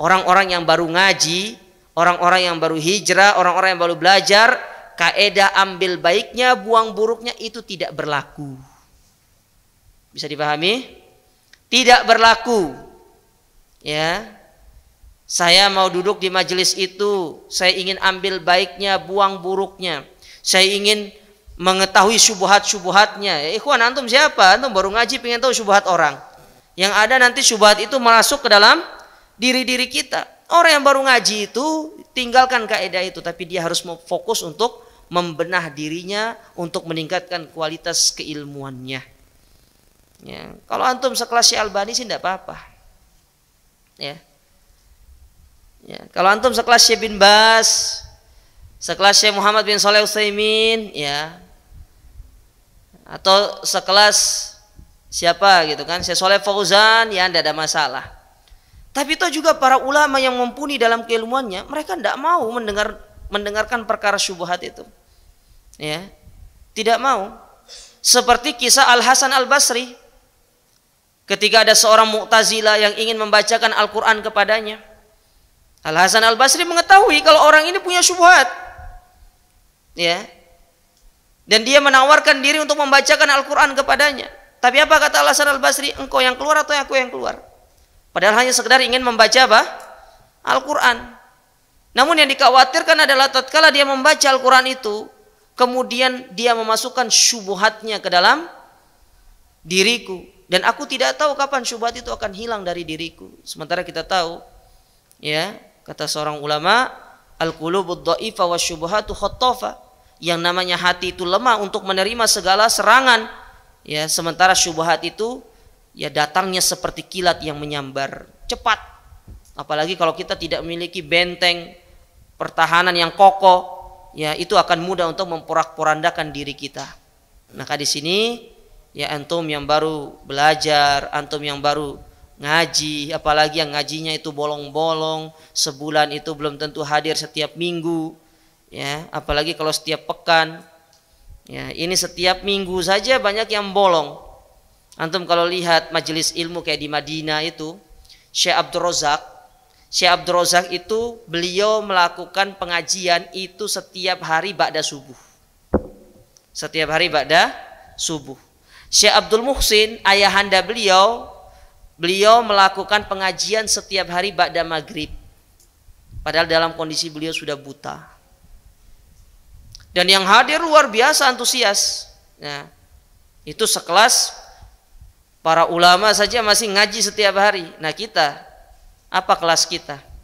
orang-orang yang baru ngaji, orang-orang yang baru hijrah, orang-orang yang baru belajar, kaedah ambil baiknya, buang buruknya itu tidak berlaku. Bisa dipahami? Tidak berlaku. Ya. Saya mau duduk di majelis itu, saya ingin ambil baiknya, buang buruknya. Saya ingin mengetahui subuhat-subuhatnya. Eh, ya, ikhwan antum siapa? Antum baru ngaji pengen tahu subuhat orang. Yang ada nanti subuhat itu masuk ke dalam diri-diri kita. Orang yang baru ngaji itu tinggalkan kaidah itu tapi dia harus fokus untuk membenah dirinya untuk meningkatkan kualitas keilmuannya. Ya, kalau antum sekelas Syekh Albani sih tidak apa-apa. Ya. Ya, kalau antum sekelas Syekh bin Bas, sekelas Syekh Muhammad bin Saleh Utsaimin, ya. Atau sekelas siapa gitu kan, Syekh Saleh Fauzan, ya tidak ada masalah. Tapi itu juga para ulama yang mumpuni dalam keilmuannya, mereka tidak mau mendengar mendengarkan perkara syubhat itu. Ya. Tidak mau. Seperti kisah Al Hasan Al Basri ketika ada seorang Mu'tazila yang ingin membacakan Al-Qur'an kepadanya. Al Hasan Al Basri mengetahui kalau orang ini punya syubhat. Ya. Dan dia menawarkan diri untuk membacakan Al-Qur'an kepadanya. Tapi apa kata Al Hasan Al Basri? Engkau yang keluar atau aku yang keluar? Padahal hanya sekedar ingin membaca apa? Al-Quran. Namun yang dikhawatirkan adalah tatkala dia membaca Al-Quran itu, kemudian dia memasukkan syubhatnya ke dalam diriku. Dan aku tidak tahu kapan syubhat itu akan hilang dari diriku. Sementara kita tahu, ya kata seorang ulama, Al-qulubud da'ifa wa syubuhatu Yang namanya hati itu lemah untuk menerima segala serangan. Ya, sementara syubhat itu ya datangnya seperti kilat yang menyambar cepat. Apalagi kalau kita tidak memiliki benteng pertahanan yang kokoh, ya itu akan mudah untuk memporak-porandakan diri kita. Maka nah, di sini ya antum yang baru belajar, antum yang baru ngaji, apalagi yang ngajinya itu bolong-bolong, sebulan itu belum tentu hadir setiap minggu, ya, apalagi kalau setiap pekan. Ya, ini setiap minggu saja banyak yang bolong. Antum kalau lihat majelis ilmu kayak di Madinah itu, Syekh Abdul Razak, Syekh Abdul Razak itu beliau melakukan pengajian itu setiap hari ba'da subuh. Setiap hari ba'da subuh. Syekh Abdul Muhsin, ayahanda beliau, beliau melakukan pengajian setiap hari ba'da maghrib. Padahal dalam kondisi beliau sudah buta. Dan yang hadir luar biasa antusias. Nah, itu sekelas Para ulama saja masih ngaji setiap hari. Nah kita, apa kelas kita?